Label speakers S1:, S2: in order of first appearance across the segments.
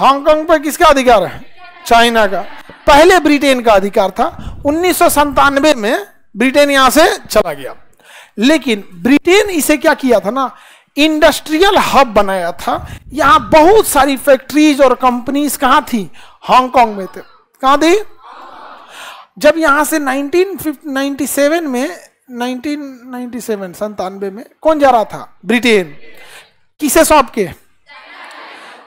S1: Hong Kong पर किसका अधिकार है चाइना का पहले ब्रिटेन का अधिकार था उन्नीस में ब्रिटेन यहां से चला गया लेकिन ब्रिटेन इसे क्या किया था ना इंडस्ट्रियल हब बनाया था यहां बहुत सारी फैक्ट्रीज और कंपनीज कहां थी हांगकांग में थे कहां थी जब यहां से 1997 में 1997 संतानवे में कौन जा रहा था ब्रिटेन किसे सौंप के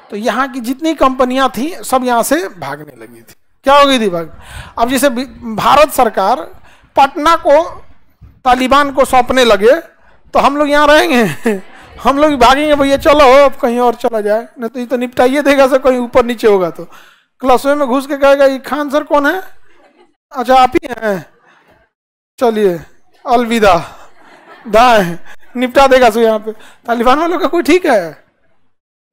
S1: तो यहाँ की जितनी कंपनियां थी सब यहाँ से भागने लगी थी क्या हो गई थी भाग अब जैसे भारत सरकार पटना को तालिबान को सौंपने लगे तो हम लोग यहाँ रहेंगे हम लोग भागेंगे भैया चलो हो अब कहीं और चला जाए नहीं तो ये तो निपटाइए देगा सर कहीं ऊपर नीचे होगा तो क्लासरूम में घुस के कहेगा ये खान सर कौन है अच्छा आप ही हैं चलिए अलविदा दाएँ निपटा देगा सो यहाँ पे तालिबान वालों का कोई ठीक है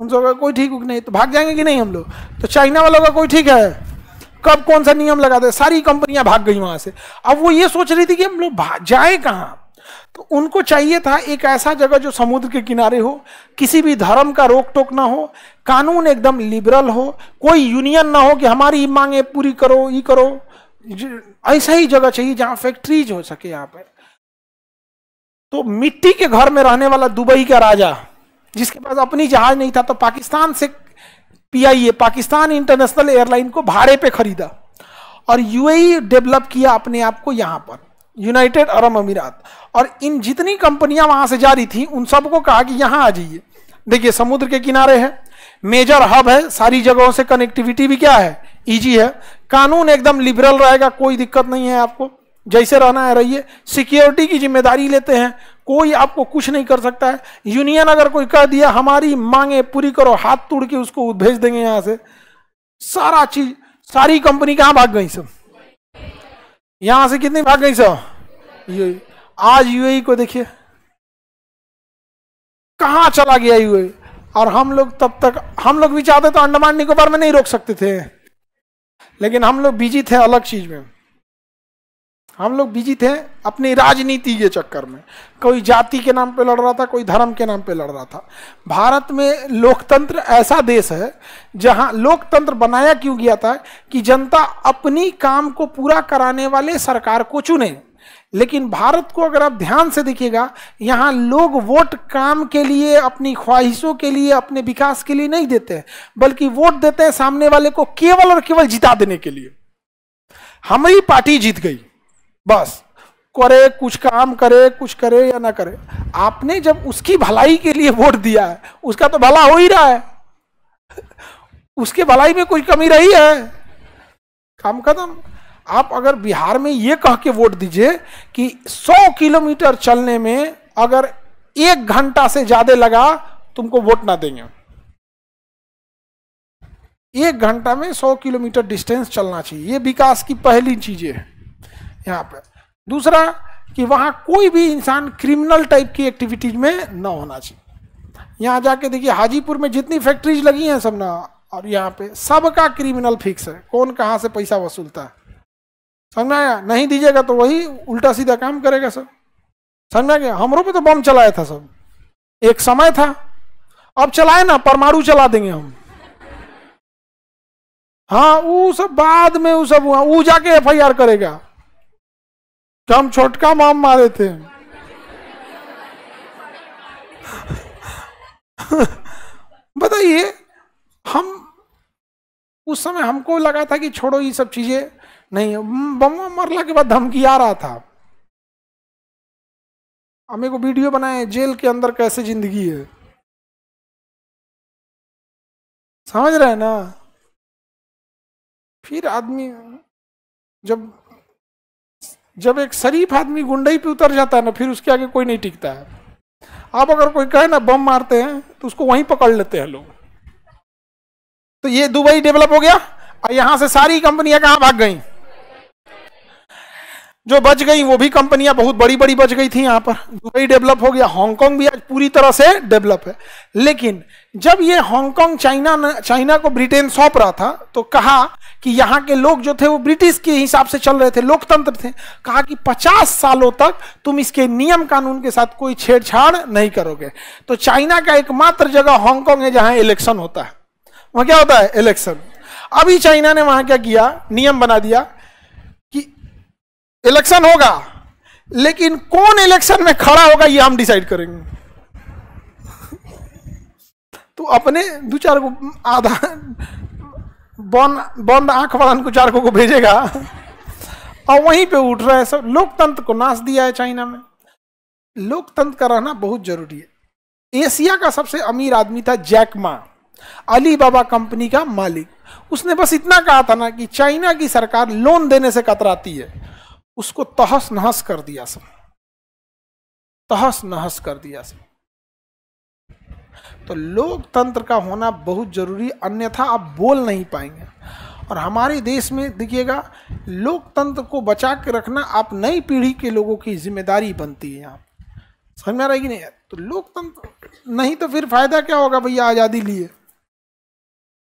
S1: उन सब का कोई ठीक नहीं तो भाग जाएंगे कि नहीं हम लोग तो चाइना वालों का कोई ठीक है कब कौन सा नियम लगा दे सारी कंपनियां भाग गई वहां से अब वो ये सोच रही थी कि हम लोग जाए कहाँ तो उनको चाहिए था एक ऐसा जगह जो समुद्र के किनारे हो किसी भी धर्म का रोक टोक ना हो कानून एकदम लिबरल हो कोई यूनियन ना हो कि हमारी मांगे पूरी करो ये करो ऐसा ही जगह चाहिए जहां फैक्ट्रीज हो सके यहाँ पर तो मिट्टी के घर में रहने वाला दुबई का राजा जिसके पास अपनी जहाज नहीं था तो पाकिस्तान से पीआईए पाकिस्तान इंटरनेशनल एयरलाइन को भाड़े पे खरीदा और यूएई डेवलप किया अपने आप को यहाँ पर यूनाइटेड अरब अमीरात और इन जितनी कंपनियां वहां से जा रही थी उन सबको कहा कि यहाँ आ जाइए देखिए समुद्र के किनारे है मेजर हब है सारी जगहों से कनेक्टिविटी भी क्या है इजी है कानून एकदम लिबरल रहेगा कोई दिक्कत नहीं है आपको जैसे रहना है रहिए सिक्योरिटी की जिम्मेदारी लेते हैं कोई आपको कुछ नहीं कर सकता है यूनियन अगर कोई कह दिया हमारी मांगे पूरी करो हाथ तोड़ के उसको भेज देंगे यहां से सारा चीज सारी कंपनी कहां भाग गई सब यहां से कितनी भाग गई सब ये आज यूएई e को देखिए कहा चला गया यूए e? और हम लोग तब तक हम लोग भी चाहते तो अंडमान निकोबार में नहीं रोक सकते थे लेकिन हम लोग बिजी थे अलग चीज में हम लोग बिजी थे अपनी राजनीति के चक्कर में कोई जाति के नाम पे लड़ रहा था कोई धर्म के नाम पे लड़ रहा था भारत में लोकतंत्र ऐसा देश है जहां लोकतंत्र बनाया क्यों गया था कि जनता अपनी काम को पूरा कराने वाले सरकार को चुने लेकिन भारत को अगर आप ध्यान से देखिएगा यहाँ लोग वोट काम के लिए अपनी ख्वाहिशों के लिए अपने विकास के लिए नहीं देते हैं बल्कि वोट देते हैं सामने वाले को केवल और केवल जिता देने के लिए हमारी पार्टी जीत गई बस करे कुछ काम करे कुछ करे या ना करे आपने जब उसकी भलाई के लिए वोट दिया है उसका तो भला हो ही रहा है उसके भलाई में कोई कमी रही है काम कदम आप अगर बिहार में ये कह के वोट दीजिए कि 100 किलोमीटर चलने में अगर एक घंटा से ज्यादा लगा तुमको वोट ना देंगे एक घंटा में 100 किलोमीटर डिस्टेंस चलना चाहिए ये विकास की पहली चीजें हैं यहाँ पे दूसरा कि वहाँ कोई भी इंसान क्रिमिनल टाइप की एक्टिविटीज में न होना चाहिए यहाँ जाके देखिए हाजीपुर में जितनी फैक्ट्रीज लगी हैं सब ना और यहाँ पे सबका क्रिमिनल फिक्स है कौन कहाँ से पैसा वसूलता है समझ आया नहीं दीजिएगा तो वही उल्टा सीधा काम करेगा सब समझ गया हमरों पे तो बम चलाया था सब एक समय था अब चलाए ना परमाणु चला देंगे हम हाँ वो सब बाद में वो सब हुआ वो जाके एफ करेगा तो हम छोटका माम मारे थे बताइए हम उस समय हमको लगा था कि छोड़ो ये सब चीजें नहीं बम्मा मरला के बाद धमकी आ रहा था हमे को वीडियो बनाए जेल के अंदर कैसे जिंदगी है समझ रहे हैं ना फिर आदमी जब जब एक शरीफ आदमी गुंडई पे उतर जाता है ना फिर उसके आगे कोई नहीं टिकता है आप अगर कोई कहे ना बम मारते हैं तो उसको वहीं पकड़ लेते हैं लोग तो ये दुबई डेवलप हो गया और यहां से सारी कंपनियां कहां भाग गई जो बच गई वो भी कंपनियां बहुत बड़ी बड़ी बच गई थी यहां पर दुबई डेवलप हो गया हांगकांग भी आज पूरी तरह से डेवलप है लेकिन जब ये हांगकांग चाइना चाइना को ब्रिटेन सौंप रहा था तो कहा कि यहाँ के लोग जो थे वो ब्रिटिश के हिसाब से चल रहे थे लोकतंत्र थे कहा कि 50 सालों तक तुम इसके नियम कानून के साथ कोई छेड़छाड़ नहीं करोगे तो चाइना का एकमात्र जगह हांगकांग है जहाँ इलेक्शन होता है वहाँ क्या होता है इलेक्शन अभी चाइना ने वहाँ क्या किया नियम बना दिया इलेक्शन होगा लेकिन कौन इलेक्शन में खड़ा होगा ये हम डिसाइड करेंगे तो अपने दो चार को आधा बॉन बॉन्ड आंख वाला को चार को भेजेगा और वहीं पे उठ रहा है सब लोकतंत्र को नाश दिया है चाइना में लोकतंत्र का रहना बहुत जरूरी है एशिया का सबसे अमीर आदमी था जैक मा अली बाबा कंपनी का मालिक उसने बस इतना कहा था ना कि चाइना की सरकार लोन देने से कतराती है उसको तहस नहस कर दिया सब तहस नहस कर दिया सब तो लोकतंत्र का होना बहुत जरूरी अन्यथा आप बोल नहीं पाएंगे और हमारे देश में देखिएगा लोकतंत्र को बचा के रखना आप नई पीढ़ी के लोगों की जिम्मेदारी बनती है यहाँ समझ में आ रहा है कि नहीं तो लोकतंत्र नहीं तो फिर फायदा क्या होगा भैया आज़ादी लिए